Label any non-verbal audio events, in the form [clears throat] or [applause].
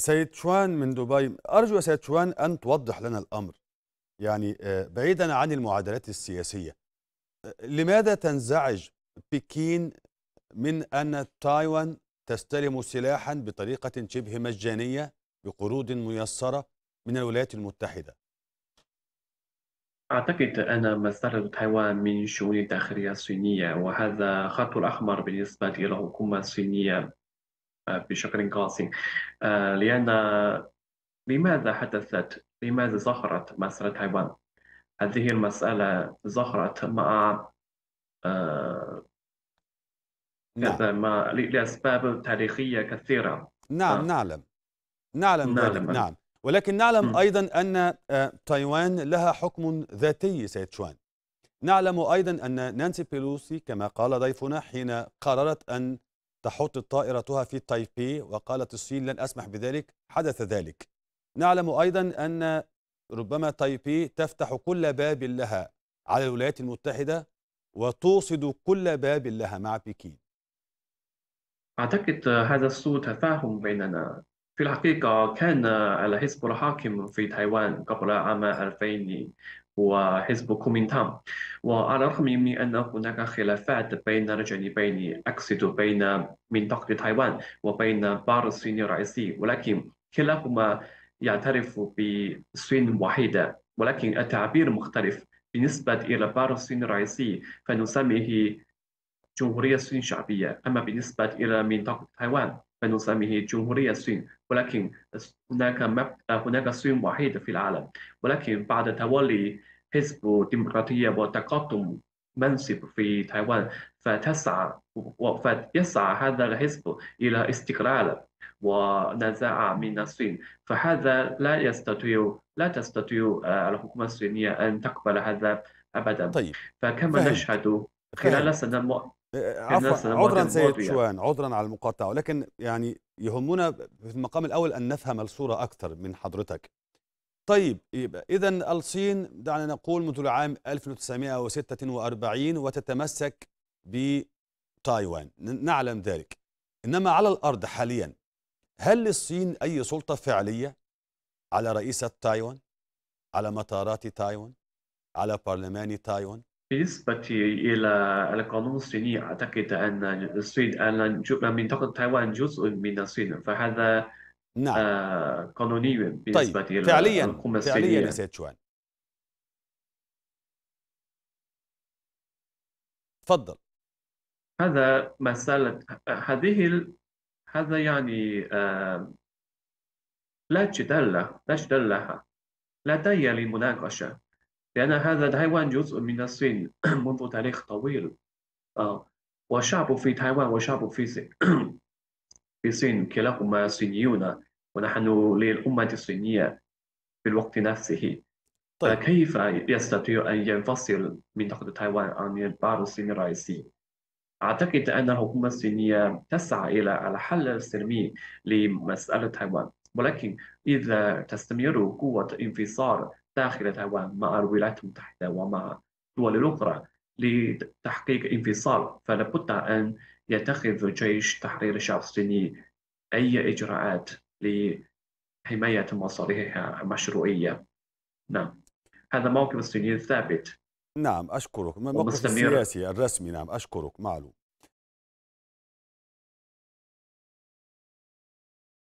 سيد شوان من دبي أرجو يا سيد شوان أن توضح لنا الأمر يعني آه، بعيدا عن المعادلات السياسية آه، لماذا تنزعج بكين من أن تايوان تستلم سلاحا بطريقة شبه مجانية بقروض ميسرة من الولايات المتحدة أعتقد أن مسألة تايوان من شؤون الداخلية الصينية وهذا خط الأحمر بالنسبة إلى الحكومة الصينية آه، بشكل قاسي آه، لأن لماذا حدثت لماذا ظهرت مسألة تايوان هذه المسألة ظهرت مع آه، نعم. لأسباب تاريخية كثيرة نعم نعلم نعلم نعلم, نعم. ولكن نعلم أيضا أن تايوان لها حكم ذاتي سيد شوان نعلم أيضا أن نانسي بيلوسي كما قال ضيفنا حين قررت أن تحط طائرتها في تايبي وقالت الصين لن أسمح بذلك حدث ذلك نعلم أيضا أن ربما تايبي تفتح كل باب لها على الولايات المتحدة وتوصد كل باب لها مع بكين أعتقد هذا السوء تفاهم بيننا في الحقيقة كان الحزب الحاكم في تايوان قبل عام 2000 هو حزب كومينتام وعلى الرغم من أن هناك خلافات بين الجانبين أقصد بين منطقة تايوان وبين بار الصين الرئيسي ولكن كلاهما يعترف بصين واحدة ولكن التعبير مختلف بالنسبة إلى بار الصين الرئيسي فنسميه جمهورية الصين الشعبية أما بالنسبة إلى منطقة تايوان فنسميه جمهورية الصين ولكن هناك هناك صين وحيد في العالم ولكن بعد تولي حزب ديمقراطية وتقدم منصب في تايوان فتسعى فيسعى هذا الحزب إلى استقلال ونزاع من الصين فهذا لا يستطيع لا تستطيع آه، الحكومة الصينية أن تقبل هذا أبدا طيب. فكما فهمت. نشهد خلال السنة آه، عفوا عذرا سيد يعني. شوان عذرا على المقاطعه ولكن يعني يهمنا في المقام الاول ان نفهم الصوره اكثر من حضرتك. طيب اذا الصين دعنا نقول منذ العام 1946 وتتمسك بتايوان نعلم ذلك. انما على الارض حاليا هل للصين اي سلطه فعليه على رئيسه تايوان؟ على مطارات تايوان؟ على برلمان تايوان؟ بالنسبة إلى القانون الصيني أعتقد أن الصين أن منطقة تايوان جزء من الصين فهذا نعم آه قانوني بالنسبة طيب. إلى فعليا فعليا يا سيد شوان تفضل هذا مسألة هذه ال... هذا يعني آه... لا جدال لا جدال لها لا داعي للمناقشة لأن هذا تايوان جزء من الصين [clears throat] منذ تاريخ طويل آه، والشعب في تايوان والشعب في [clears throat] في الصين كلاهما صينيون ونحن للأمة الصينية في الوقت نفسه طيب. فكيف يستطيع أن ينفصل منطقة تايوان عن البعض الصيني الرئيسي؟ أعتقد أن الحكومة الصينية تسعى إلى الحل السلمي لمسألة تايوان ولكن إذا تستمر قوة انفصال داخل تايوان مع الولايات المتحدة ومع الدول الأخرى لتحقيق انفصال فلابد أن يتخذ جيش تحرير الشعب الصيني أي إجراءات لحماية مصالحها المشروعية نعم هذا موقف الصيني الثابت نعم أشكرك الموقف السياسي الرسمي نعم أشكرك معلوم